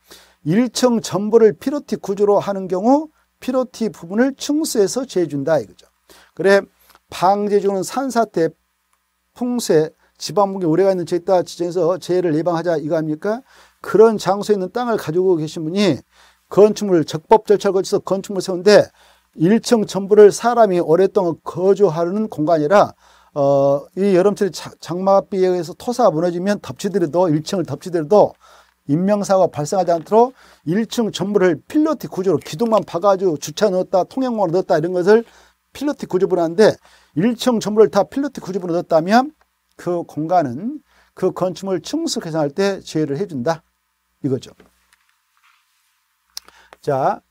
1층 전부를 피로티 구조로 하는 경우 피로티 부분을 충수해서 제해준다 이거죠. 그래 방제주는 산사태, 풍세, 지방목에 우려가 있는 죄 있다 지정해서 재해를 예방하자 이거 아닙니까? 그런 장소에 있는 땅을 가지고 계신 분이 건축물 적법 절차를 거쳐서 건축물 세운데 1층 전부를 사람이 오랫동안 거주하는 공간이라 어, 이 여름철에 장마비에 의해서 토사가 무너지면 덮치더라도 1층을 덮치더라도 인명사고가 발생하지 않도록 1층 전부를 필로티 구조로 기둥만 박아가지고 주차 넣었다 통행망으로 넣었다 이런 것을 필로티 구조부로 하는데 1층 전부를 다필로티 구조부로 넣었다면 그 공간은 그 건축물 층수 계산할 때 제외를 해준다. 이거죠. 자,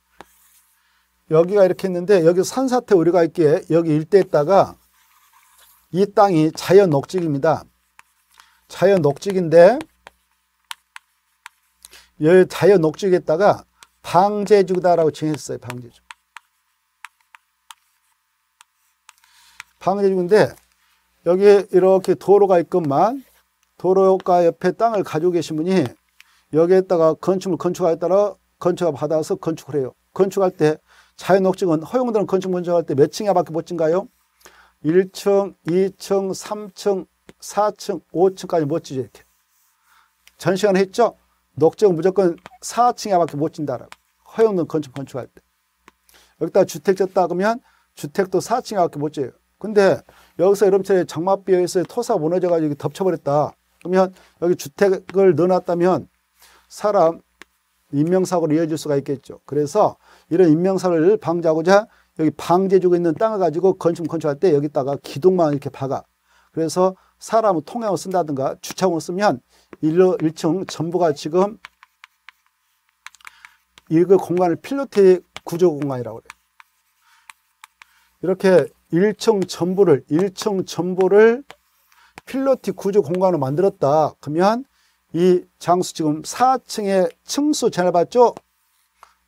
여기가 이렇게 있는데 여기 산사태 우리가 있기에 여기 일대에다가 이 땅이 자연 녹지입니다. 자연 녹지인데 여기 자연 녹지에다가 방제주다라고 정했어요. 방제주. 방해주인데 여기 이렇게 도로가 있건만 도로가 옆에 땅을 가지고 계신 분이 여기에다가 건축물 건축하에 따라 건축을 받아서 건축을 해요. 건축할 때 자연옥증은 허용되는 건축 건축할 때 몇층에 밖에 못 찐가요? 1층, 2층, 3층, 4층, 5층까지 못 찌죠 이렇게. 전 시간에 했죠? 녹증은 무조건 4층에 밖에 못 찐다라고. 허용된 건축 건축할 때. 여기다 주택 졌다 그러면 주택도 4층에 밖에 못 찌요. 근데 여기서 여름철에 장마비에서 토사 무너져가지고 덮쳐버렸다. 그러면 여기 주택을 넣어놨다면 사람 인명사고로 이어질 수가 있겠죠. 그래서 이런 인명사고를 방지하고자 여기 방제주고 있는 땅을 가지고 건축 건축할 때 여기다가 기둥만 이렇게 박아. 그래서 사람을 통행을 쓴다든가 주차공을 쓰면 1로 1층 전부가 지금 이그 공간을 필로티 구조 공간이라고 그래요. 이렇게 1층전부를1층전부를 필로티 구조 공간으로 만들었다. 그러면 이 장수 지금 4층의 층수 제한을 받죠?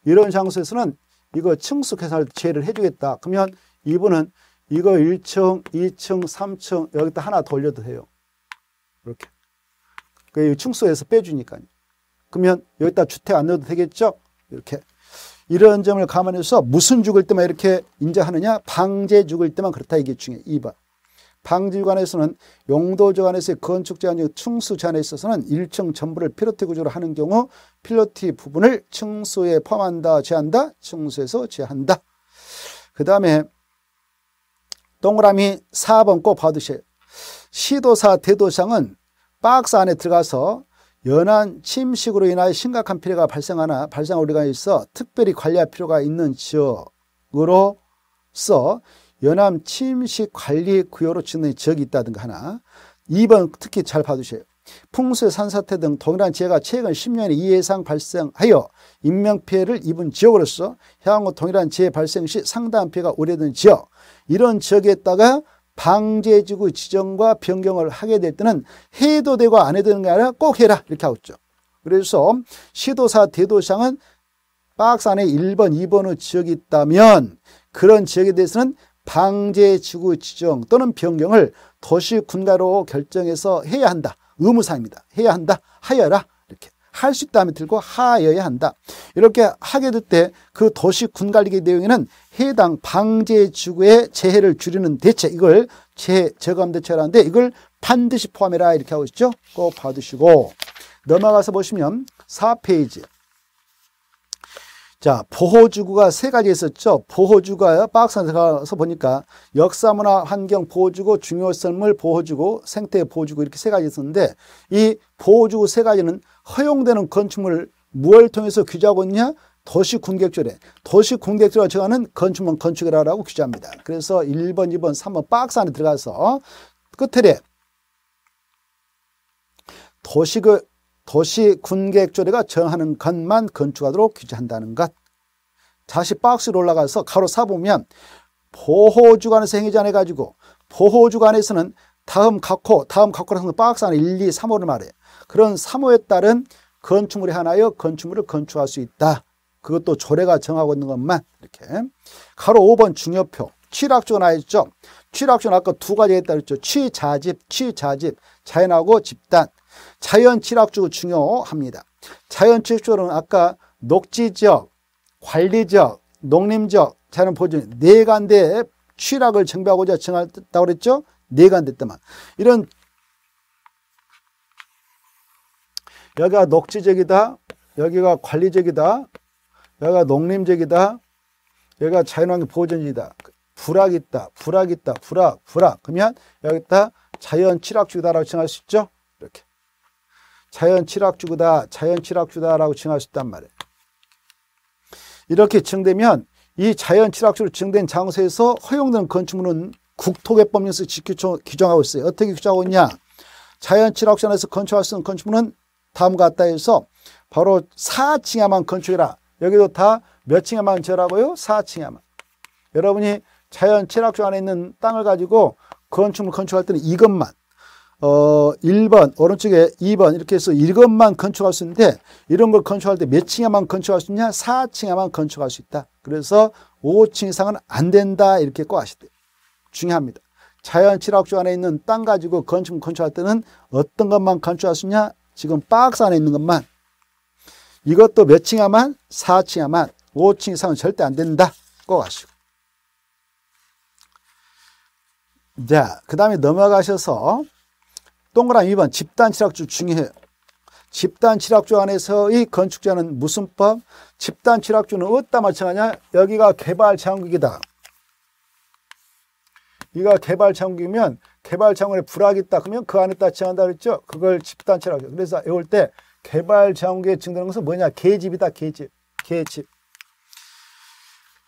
이런 장소에서는 이거 층수 계산을 제외를 해주겠다. 그러면 이분은 이거 1층, 2층, 3층 여기다 하나 더 올려도 돼요. 이렇게. 그 층수에서 빼주니까요. 그러면 여기다 주택 안 넣어도 되겠죠? 이렇게. 이런 점을 감안해서 무슨 죽을 때만 이렇게 인정하느냐? 방제 죽을 때만 그렇다 이게 중요해 2번. 방지관에서는 용도 조관에서의 건축 제한이 충수 제안에 있어서는 1층 전부를 필로티 구조로 하는 경우 필로티 부분을 층수에 포함한다, 제한다, 층수에서 제한다. 그 다음에 동그라미 4번 꼭 봐두세요. 시도사, 대도상은 박스 안에 들어가서 연한 침식으로 인하여 심각한 피해가 발생하나 발생 우려가 있어 특별히 관리할 필요가 있는 지역으로서 연암 침식 관리 구역으로 지는 지역이 있다든가 하나 2번 특히 잘 봐주세요. 풍수 산사태 등 동일한 재해가 최근 10년에 이 예상 발생하여 인명피해를 입은 지역으로서 향후 동일한 재해 발생 시 상당한 피해가 우려되는 지역 이런 지역에다가 방제지구 지정과 변경을 하게 될 때는 해도 되고 안 해도 되는 게 아니라 꼭 해라 이렇게 하고 있죠. 그래서 시도사 대도시장은 박스 안에 1번, 2번의 지역이 있다면 그런 지역에 대해서는 방제지구 지정 또는 변경을 도시군가로 결정해서 해야 한다. 의무사항입니다. 해야 한다. 하여라. 할수 있다음에 들고 하여야 한다. 이렇게 하게 될 때 그 도시 군관리계 내용에는 해당 방제 지구의 재해를 줄이는 대책 이걸 재해 저감 대책이라는데 이걸 반드시 포함해라 이렇게 하고 있죠. 꼭 봐두시고 넘어가서 보시면 4페이지 자, 보호주구가 세 가지 있었죠. 보호주가 박스 안에 가서 보니까 역사문화 환경 보호주구, 중요성물 보호주구, 생태 보호주구 이렇게 세 가지 있었는데 이 보호주구 세 가지는 허용되는 건축물을 무엇을 통해서 규제하고 있냐? 도시공격조례. 도시공격조례가 정하는 건축물 건축이라고 규제합니다. 그래서 1번, 2번, 3번 박스 안에 들어가서 끝에 도시그 도시 군계획조례가 정하는 것만 건축하도록 규제한다는 것. 다시 박스로 올라가서 가로 사보면 보호주간에서 행위자 해가지고 보호주간에서는 다음 각호, 다음 각호라는 박스 안에 1, 2, 3호를 말해 그런 3호에 따른 건축물에 하나여 건축물을 건축할 수 있다. 그것도 조례가 정하고 있는 것만 이렇게 가로 5번 중요표 취락조 나 있죠. 취락조는 아까 두 가지 했다 그랬죠. 취자집, 취자집, 자연하고 집단. 자연 친락주가 중요합니다. 자연 친락주는 아까 녹지 지역, 관리 지역, 농림 지역, 자연 보존 네 간대의 취락을 정비하고자 정했다고 그랬죠? 네 간대 때만. 이런 여기가 녹지 지역이다. 여기가 관리 지역이다. 여기가 농림 지역이다. 여기가 자연환경 보존지다. 불악 있다. 불악 있다. 불악, 불악. 그러면 여기다 자연 친락주다라고 정할 수 있죠? 자연 칠학주다, 자연 칠학주다라고 칭할 수 있단 말이에요. 이렇게 증되면 이 자연 칠학주로 증된 장소에서 허용되는 건축물은 국토개법령에서 지 규정하고 있어요. 어떻게 규정하고 있냐? 자연 칠학주 안에서 건축할 수 있는 건축물은 다음과 같다 해서 바로 4층에만 건축해라. 여기도 다 몇층에만 지으라고요? 4층에만 여러분이 자연 칠학주 안에 있는 땅을 가지고 건축물 건축할 때는 이것만 어, 1번, 오른쪽에 2번 이렇게 해서 1것만 건축할 수 있는데 이런 걸 건축할 때 몇 층에만 건축할 수 있냐? 4층에만 건축할 수 있다. 그래서 5층 이상은 안 된다. 이렇게 꼭아시대 중요합니다. 자연 칠학조 안에 있는 땅 가지고 건축 건축할 때는 어떤 것만 건축할 수 있냐? 지금 박스 안에 있는 것만. 이것도 몇 층에만? 4층에만. 5층 이상은 절대 안 된다. 꼭 아시고. 자, 그 다음에 넘어가셔서 동그라미 2번 집단치락주 중요해요. 집단치락주 안에서의 건축자는 무슨 법? 집단치락주는 어디다 마찬가냐? 여기가 개발창국이다. 이가 개발창국이면 개발창국에 불악이 있다. 그러면 그 안에 따치한다 그랬죠? 그걸 집단치락주. 그래서 외울 때 개발창국에 증대하는 것은 뭐냐? 개집이다. 개집. 개집.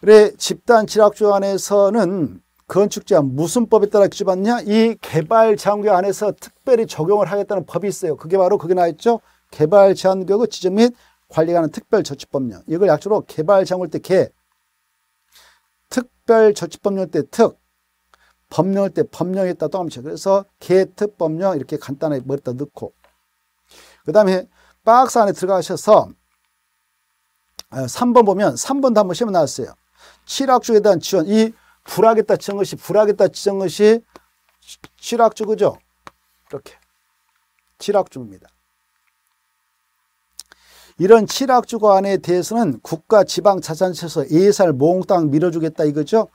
그래 집단치락주 안에서는 건축자 무슨 법에 따라 규제받냐? 이 개발 제한구역 안에서 특별히 적용을 하겠다는 법이 있어요. 그게 바로 그게 나있죠. 개발 제한구역의 지점및 관리하는 특별조치법령. 이걸 약조로 개발 제한구역 때 개, 특별조치법령 때 특, 법령때 법령했다 또합니다. 그래서 개특법령 이렇게 간단하게 머리다 넣고 그 다음에 박스 안에 들어가셔서 3번 어, 보면 3번도 한 번 시험 나왔어요. 7학주에 대한 지원 이 불하겠다 치는 것이 불하겠다 치는 것이 칠학주 그죠? 이렇게 칠학주입니다. 이런 칠학주안에 대해서는 국가 지방 자산체에서 예산을 몽땅 밀어주겠다 이거죠.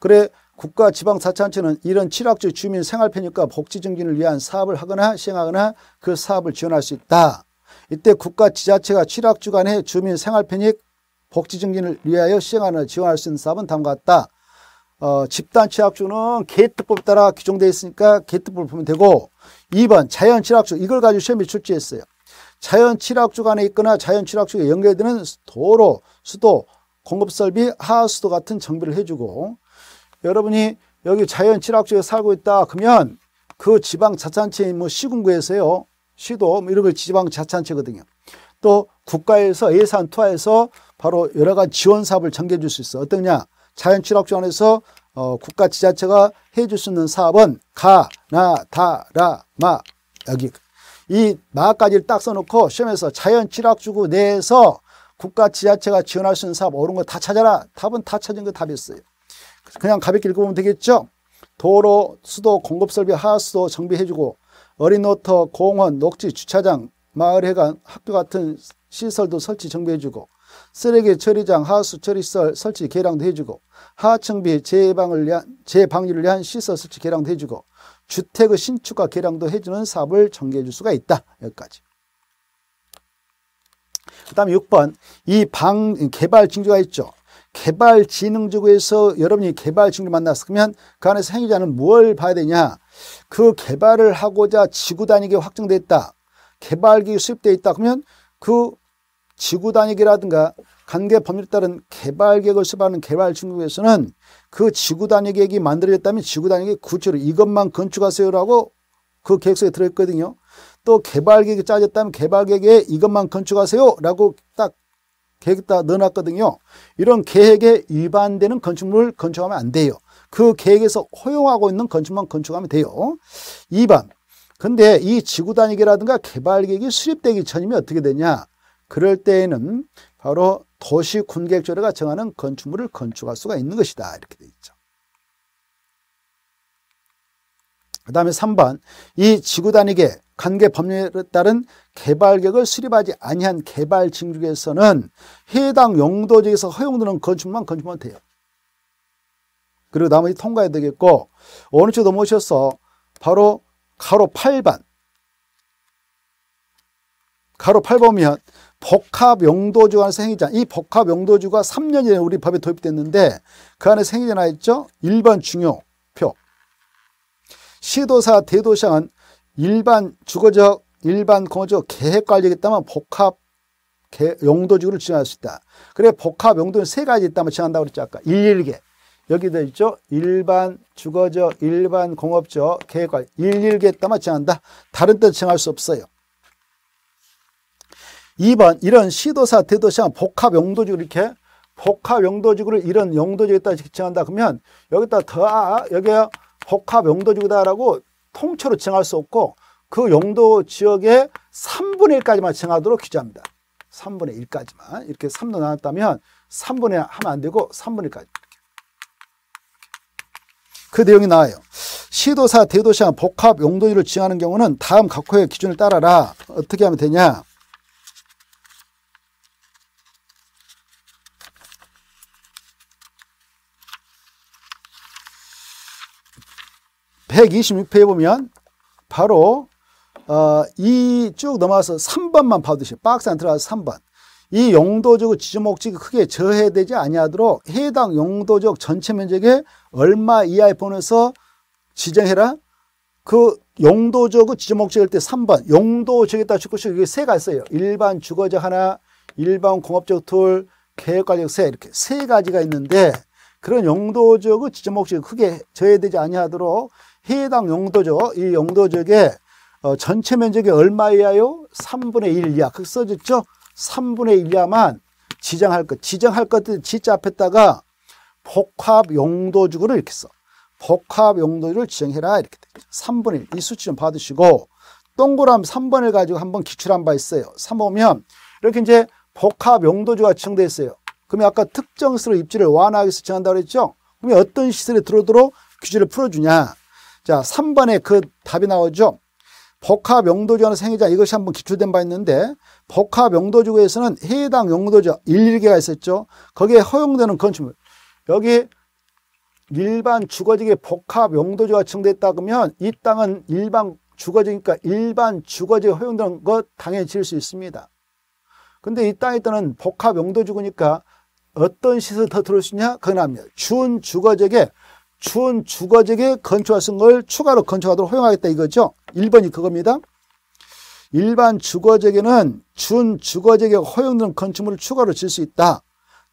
그래 국가 지방 자치단체는 이런 칠학주 주민 생활 편익과 복지 증진을 위한 사업을 하거나 시행하거나 그 사업을 지원할 수 있다. 이때 국가 지자체가 칠학주 간의 주민 생활 편익 복지 증진을 위하여 시행하거나 지원할 수 있는 사업은 다음과 같다. 어, 집단 취약주는 게트법 에 따라 규정되어 있으니까 게트법을 보면 되고 2번 자연 취약주 이걸 가지고 시험에 출제했어요. 자연 취약주 간에 있거나 자연 취약주에 연결되는 도로, 수도, 공급설비, 하수도 같은 정비를 해주고 여러분이 여기 자연 취약주에 살고 있다 그러면 그 지방 자산체인뭐 시군구에서요 시도 뭐 이런 걸 지방 자산체거든요또 국가에서 예산 투하해서 바로 여러 가지 지원 사업을 전개해 줄 수 있어 어떠냐 자연 친화국원에서 어, 국가 지자체가 해줄 수 있는 사업은 가, 나, 다, 라, 마 여기 이 마까지를 딱 써놓고 시험에서 자연 친화주구 내에서 국가 지자체가 지원할 수 있는 사업 옳은 거 다 찾아라 답은 다 찾은 거 답이 있어요 그냥 가볍게 읽어보면 되겠죠 도로, 수도, 공급설비, 하수도 정비해주고 어린노터, 공원, 녹지, 주차장, 마을회관, 학교 같은 시설도 설치 정비해주고 쓰레기 처리장, 하수 처리설 설치 개량도 해주고 하층비 재방을 위한, 재방류를 위한 시설 설치 개량도 해주고 주택의 신축과 개량도 해주는 사업을 전개해 줄 수가 있다. 여기까지. 그 다음에 6번 이 방 개발 징조가 있죠. 개발진흥지구에서 여러분이 개발진흥를만났으 그러면 그 안에서 행위자는 뭘 봐야 되냐 그 개발을 하고자 지구 단위가 확정됐다 개발기 수입되어 있다 그러면 그 지구 단위계라든가 관계 법률에 따른 개발 계획을 수반하는 개발 중국에서는 그 지구 단위 계획이 만들어졌다면 지구 단위 계획 구체로 이것만 건축하세요라고 그 계획서에 들어있거든요. 또 개발 계획이 짜졌다면 개발 계획에 이것만 건축하세요라고 딱 계획에다 넣어놨거든요. 이런 계획에 위반되는 건축물을 건축하면 안 돼요. 그 계획에서 허용하고 있는 건축만 건축하면 돼요. 2번. 근데 이 지구 단위계라든가 개발 계획이 수립되기 전이면 어떻게 되냐? 그럴 때에는 바로 도시 군객조례가 정하는 건축물을 건축할 수가 있는 것이다. 이렇게 되어 있죠. 그 다음에 3번 이 지구 단위계 관계 법률에 따른 개발계획을 수립하지 아니한 개발 징역에서는 해당 용도지에서 허용되는 건축만 건축하면 돼요. 그리고 나머지 통과해야 되겠고 어느 쪽에 넘어오셔서 바로 가로 8번 가로 8번이면 복합 용도주와 생기자이 복합 용도주가 3년 전에 우리 법에 도입됐는데 그 안에 생기자화 있죠? 일반 중요표 시도사 대도시항은 일반 주거적 일반 공허적 계획관리겠다면 복합 용도주를 지정할 수 있다. 그래 복합 용도는 세 가지 있다면 지정한다고 그랬죠 아까 일일개 여기 돼 있죠 일반 주거적 일반 공업적 계획관리 일일개 있다면 지정한다. 다른 데 정할 수 없어요. 2번 이런 시도사, 대도시와 복합 용도지구 이렇게 복합 용도지구를 이런 용도지구에 따라 지칭한다 그러면 여기다 더 아, 아 여기가 복합 용도지구다라고 통째로 칭할 수 없고 그 용도 지역의 3분의 1까지만 칭하도록 규제합니다. 3분의 1까지만 이렇게 3도 나눴다면 3분의 하면 안 되고 3분의 1까지 그 내용이 나와요. 시도사, 대도시와 복합 용도지를 지정하는 경우는 다음 각호의 기준을 따라라. 어떻게 하면 되냐? 126페이지 보면 바로 어, 이쭉 넘어가서 3번만 봐두시 박스 안 들어가서 3번. 이 용도적 지목지가 크게 저해되지 아니하도록 해당 용도적 전체 면적의 얼마 이하의 번에서 지정해라. 그 용도적 지목적일 때 3번 용도적에 따라 주고 이게 세가 있어요. 일반 주거적 하나, 일반 공업적 둘, 계획관리세 이렇게 세 가지가 있는데 그런 용도적 지목적 크게 저해되지 아니하도록 해당 용도죠이용도적에 어, 전체 면적이 얼마 이하요? 3분의 1 이하. 그 써졌죠? 3분의 1 이하만 지정할 것. 지정할 것들 지자 앞에다가 복합 용도주구를 이렇게 써. 복합 용도주를 지정해라. 이렇게 되죠. 3분의 1. 이 수치 좀 받으시고, 동그라미 3번을 가지고 한번 기출한 바 있어요. 3보면 이렇게 이제 복합 용도주가 지정돼 있어요. 그러면 아까 특정시설 입지를 완화하기 위해서 정한다고 그랬죠? 그러면 어떤 시설에 들어오도록 규제를 풀어주냐? 자, 3번에 그 답이 나오죠. 법화 명도주와 생애자 이것이 한번 기초된 바 있는데 법화 명도주에서는 해당 용도주 1, 1개가 있었죠. 거기에 허용되는 건축물. 여기 일반 주거지에 복합 용도주가 증대했다 그러면 이 땅은 일반 주거지니까 일반 주거지에 허용되는 것 당연히 지을 수 있습니다. 근데 이 땅에 있는 복합 용도주구니까 어떤 시설더 들어올 수 있냐? 그건 아니에준 주거지에 주 주거지에 건축할 수 있는 걸 추가로 건축하도록 허용하겠다 이거죠. 1번이 그겁니다. 일반 주거지에는 준 주거지에 허용되는 건축물을 추가로 질 수 있다.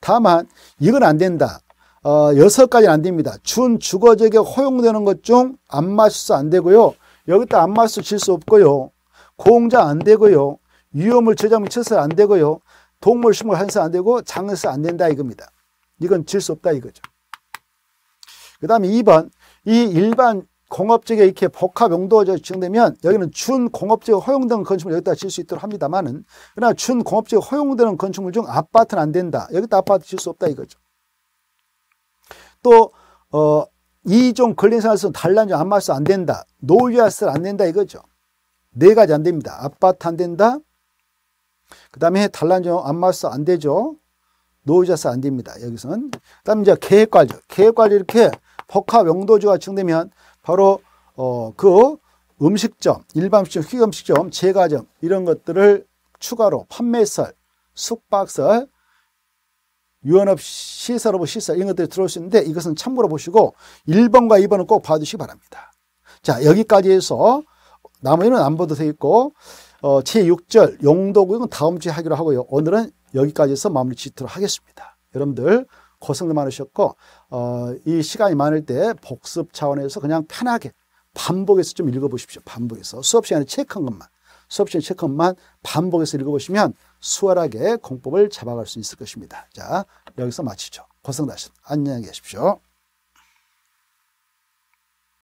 다만 이건 안 된다. 어, 6가지는 안 됩니다. 준 주거지에 허용되는 것 중 안마수수 안 되고요. 여기다 안마수 질수 없고요. 공장안 되고요. 위험을 제작물 쳐서 안 되고요. 동물 식물 한서 안 되고 장에서 안 된다 이겁니다. 이건 질 수 없다 이거죠. 그 다음에 2번 이 일반 공업지역에 이렇게 복합 용도가 지정되면 여기는 준공업지역 허용되는 건축물 여기다 질 수 있도록 합니다만은 그러나 준공업지역 허용되는 건축물 중 아파트는 안 된다. 여기다 아파트 질 수 없다 이거죠. 또 어, 이종 근린사에서는 단란주 안마수 안 된다. 노유아스를 안 된다 이거죠. 네 가지 안 됩니다. 아파트 안 된다. 그 다음에 단란주 안마수 안 되죠. 노유자스 안 됩니다. 여기서는. 그 다음에 이제 계획관리. 계획관리 이렇게 법화 용도주가 증되면 바로 어, 그 음식점, 일반식점, 휴 휘음식점, 제과점 이런 것들을 추가로 판매설, 숙박설, 유연업 시설, 업무 시설 이런 것들이 들어올 수 있는데 이것은 참고로 보시고 1번과 2번은 꼭 봐주시기 바랍니다. 자 여기까지 해서 나머지는 안 봐도 되겠고 어, 제6절 용도구역은 다음 주에 하기로 하고요. 오늘은 여기까지 해서 마무리 짓도록 하겠습니다. 여러분들 고생도 많으셨고 어, 이 시간이 많을 때 복습 차원에서 그냥 편하게 반복해서 좀 읽어보십시오. 반복해서 수업 시간에 체크한 것만 수업 시간에 체크한 것만 반복해서 읽어보시면 수월하게 공법을 잡아갈 수 있을 것입니다. 자 여기서 마치죠. 고생하셨습니다. 안녕히 계십시오.